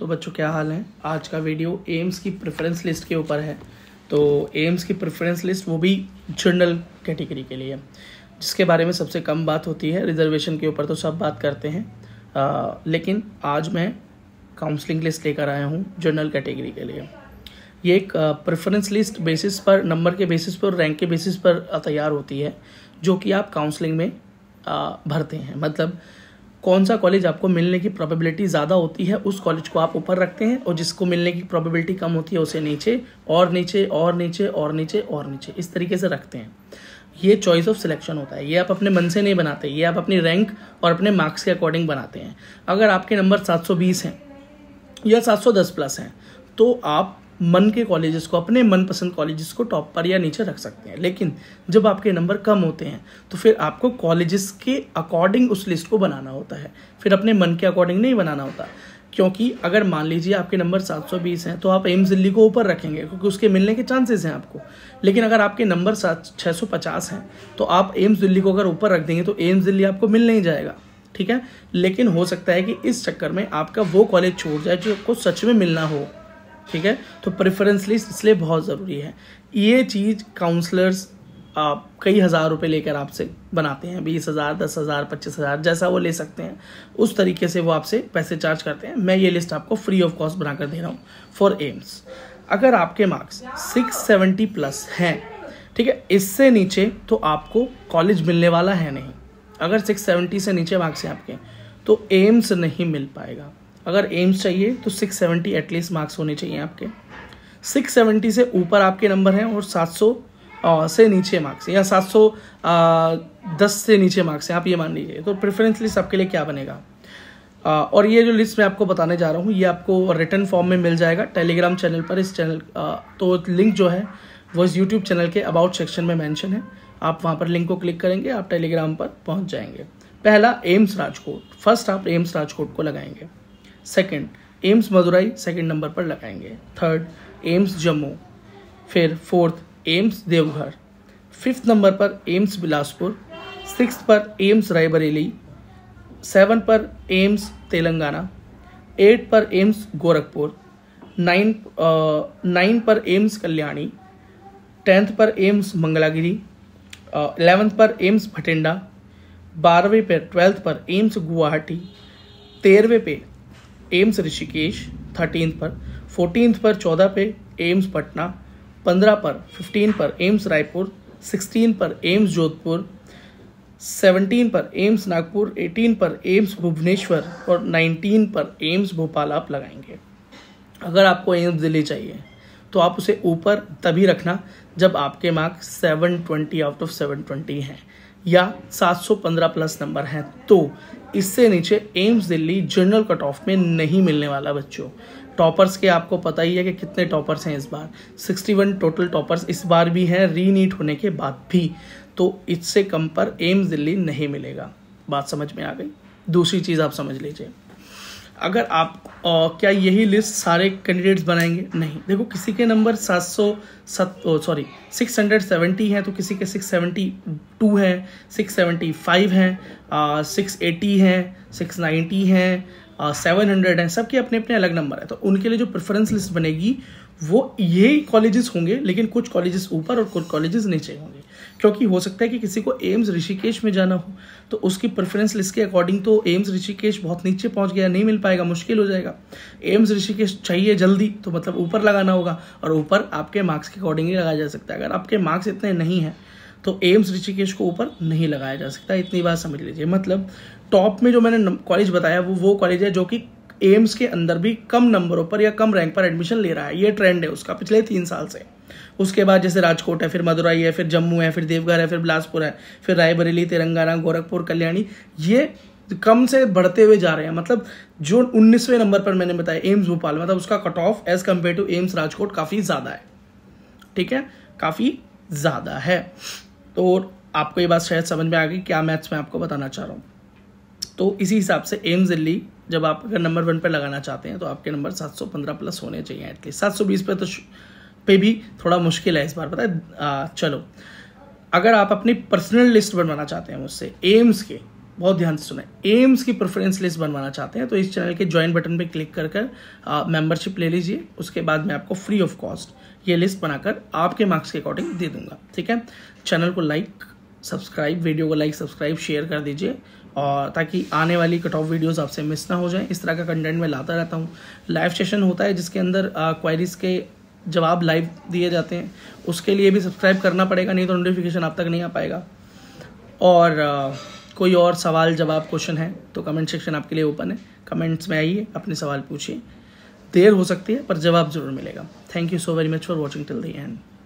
तो बच्चों क्या हाल है आज का वीडियो एम्स की प्रेफरेंस लिस्ट के ऊपर है तो एम्स की प्रेफरेंस लिस्ट वो भी जनरल कैटेगरी के लिए जिसके बारे में सबसे कम बात होती है रिजर्वेशन के ऊपर तो सब बात करते हैं आ, लेकिन आज मैं काउंसलिंग लिस्ट लेकर आया हूँ जनरल कैटेगरी के लिए ये एक प्रेफरेंस लिस्ट बेसिस पर नंबर के बेसिस पर रैंक के बेसिस पर तैयार होती है जो कि आप काउंसलिंग में आ, भरते हैं मतलब कौन सा कॉलेज आपको मिलने की प्रोबेबिलिटी ज़्यादा होती है उस कॉलेज को आप ऊपर रखते हैं और जिसको मिलने की प्रोबेबिलिटी कम होती है उसे नीचे और नीचे और नीचे और नीचे और नीचे इस तरीके से रखते हैं ये चॉइस ऑफ सिलेक्शन होता है ये आप अपने मन से नहीं बनाते ये आप अपनी रैंक और अपने मार्क्स के अकॉर्डिंग बनाते हैं अगर आपके नंबर 720 हैं या 710 प्लस हैं तो आप मन के कॉलेजेस को अपने मनपसंद कॉलेजेस को टॉप पर या नीचे रख सकते हैं लेकिन जब आपके नंबर कम होते हैं तो फिर आपको कॉलेजेस के अकॉर्डिंग उस लिस्ट को बनाना होता है फिर अपने मन के अकॉर्डिंग नहीं बनाना होता क्योंकि अगर मान लीजिए आपके नंबर 720 हैं तो आप एम्स दिल्ली को ऊपर रखेंगे क्योंकि उसके मिलने के चांसेस हैं आपको लेकिन अगर आपके नंबर सात छः हैं तो आप एम्स दिल्ली को अगर ऊपर रख देंगे तो एम्स दिल्ली आपको मिल नहीं जाएगा ठीक है लेकिन हो सकता है कि इस चक्कर में आपका वो कॉलेज छोड़ जाए जो आपको सच में मिलना हो ठीक है तो प्रेफरेंस लिस्ट इसलिए बहुत ज़रूरी है ये चीज़ काउंसलर्स आप कई हज़ार रुपए लेकर आपसे बनाते हैं बीस हज़ार दस हज़ार पच्चीस हज़ार जैसा वो ले सकते हैं उस तरीके से वो आपसे पैसे चार्ज करते हैं मैं ये लिस्ट आपको फ्री ऑफ कॉस्ट बनाकर दे रहा हूँ फॉर एम्स अगर आपके मार्क्स सिक्स सेवेंटी प्लस हैं ठीक है इससे नीचे तो आपको कॉलेज मिलने वाला है नहीं अगर सिक्स सेवेंटी से नीचे मार्क्स हैं आपके तो एम्स नहीं मिल पाएगा अगर एम्स चाहिए तो 670 एटलीस्ट मार्क्स होने चाहिए आपके 670 से ऊपर आपके नंबर हैं और 700 सौ से नीचे मार्क्स या सौ दस से नीचे मार्क्स हैं आप ये मान लीजिए तो प्रेफरेंस लिस्ट आपके लिए क्या बनेगा आ, और ये जो लिस्ट मैं आपको बताने जा रहा हूँ ये आपको रिटर्न फॉर्म में मिल जाएगा टेलीग्राम चैनल पर इस चैनल आ, तो लिंक जो है वो इस यूट्यूब चैनल के अबाउट सेक्शन में मैंशन है आप वहाँ पर लिंक को क्लिक करेंगे आप टेलीग्राम पर पहुँच जाएंगे पहला एम्स राजकोट फर्स्ट आप एम्स राजकोट को लगाएंगे second AIIMS Madurai second number पर लगाएंगे थर्ड एम्स जम्मू फिर fourth AIIMS Deoghar fifth number पर एम्स बिलासपुर सिक्स पर एम्स रायबरेली सेवन पर एम्स तेलंगाना एट पर एम्स गोरखपुर नाइन नाइन पर एम्स कल्याणी टेंथ पर एम्स मंगलागिरी एलेवेंथ पर एम्स भटिंडा बारहवें पर ट्वेल्थ पर एम्स गुवाहाटी तेरहवें पे एम्स ऋषिकेश थर्टीन पर फोर्टीन पर चौदह पे एम्स पटना पंद्रह पर फिफ्टीन पर एम्स रायपुर सिक्सटीन पर एम्स जोधपुर सेवनटीन पर एम्स नागपुर एटीन पर एम्स भुवनेश्वर और नाइनटीन पर एम्स भोपाल आप लगाएंगे अगर आपको एम्स दिल्ली चाहिए तो आप उसे ऊपर तभी रखना जब आपके marks seven twenty out of seven twenty हैं या 715 प्लस नंबर हैं तो इससे नीचे AIIMS Delhi general cut off में नहीं मिलने वाला बच्चों टॉपर्स के आपको पता ही है कि कितने टॉपर्स हैं इस बार 61 टोटल टॉपर्स इस बार भी हैं रीनीट होने के बाद भी तो इससे कम पर एम्स दिल्ली नहीं मिलेगा बात समझ में आ गई दूसरी चीज़ आप समझ लीजिए अगर आप आ, क्या यही लिस्ट सारे कैंडिडेट्स बनाएंगे नहीं देखो किसी के नंबर सात सौ सॉरी सिक्स हंड्रेड सेवेंटी हैं तो किसी के सिक्स सेवेंटी टू हैं सिक्स सेवेंटी फाइव हैं सिक्स एटी हैं सिक्स नाइन्टी हैं सेवन हंड्रेड हैं सबके अपने अपने अलग नंबर है तो उनके लिए जो प्रेफरेंस लिस्ट बनेगी वो यही कॉलेजेस होंगे लेकिन कुछ कॉलेजेस ऊपर और कुछ कॉलेजेस नीचे होंगे क्योंकि हो सकता है कि किसी को एम्स ऋषिकेश में जाना हो तो उसकी प्रेफरेंस लिस्ट के अकॉर्डिंग तो एम्स ऋषिकेश बहुत नीचे पहुंच गया नहीं मिल पाएगा मुश्किल हो जाएगा एम्स ऋषिकेश चाहिए जल्दी तो मतलब ऊपर लगाना होगा और ऊपर आपके मार्क्स के अकॉर्डिंग ही लगाया जा सकता है अगर आपके मार्क्स इतने नहीं हैं तो एम्स ऋषिकेश को ऊपर नहीं लगाया जा सकता इतनी बात समझ लीजिए मतलब टॉप में जो मैंने कॉलेज बताया वो वो कॉलेज है जो कि एम्स के अंदर भी कम नंबरों पर या कम रैंक पर एडमिशन ले रहा है ये ट्रेंड है उसका पिछले तीन साल से उसके बाद जैसे राजकोट है फिर मदुराई है फिर जम्मू है फिर देवघर है फिर बिलासपुर है फिर रायबरेली तेलंगाना गोरखपुर कल्याणी ये कम से बढ़ते हुए जा रहे हैं मतलब जो उन्नीसवें नंबर पर मैंने बताया एम्स भोपाल मतलब उसका cut off as compare to AIIMS Rajkot काफ़ी ज़्यादा है ठीक है काफ़ी ज़्यादा है तो आपको ये बात शायद समझ में आ गई क्या मैथ्स में आपको बताना चाह रहा हूँ तो इसी हिसाब से एम्स दिल्ली जब आप अगर नंबर वन पर लगाना चाहते हैं तो आपके नंबर 715 प्लस होने चाहिए एटलीस्ट 720 पे तो पे भी थोड़ा मुश्किल है इस बार पता है चलो अगर आप अपनी पर्सनल लिस्ट बनवाना चाहते हैं मुझसे एम्स के बहुत ध्यान से सुना एम्स की प्रेफरेंस लिस्ट बनवाना चाहते हैं तो इस चैनल के ज्वाइन बटन पर क्लिक कर कर मेंबरशिप ले लीजिए उसके बाद मैं आपको फ्री ऑफ कॉस्ट ये लिस्ट बनाकर आपके मार्क्स के अकॉर्डिंग दे दूंगा ठीक है चैनल को लाइक सब्सक्राइब वीडियो को लाइक सब्सक्राइब शेयर कर दीजिए और ताकि आने वाली कट ऑफ वीडियोज आपसे मिस ना हो जाए इस तरह का कंटेंट मैं लाता रहता हूँ लाइव सेशन होता है जिसके अंदर क्वायरीज़ के जवाब लाइव दिए जाते हैं उसके लिए भी सब्सक्राइब करना पड़ेगा नहीं तो नोटिफिकेशन आप तक नहीं आ पाएगा और आ, कोई और सवाल जवाब क्वेश्चन है तो कमेंट सेक्शन आपके लिए ओपन है कमेंट्स में आइए अपने सवाल पूछिए देर हो सकती है पर जवाब ज़रूर मिलेगा thank you so very much for watching till the and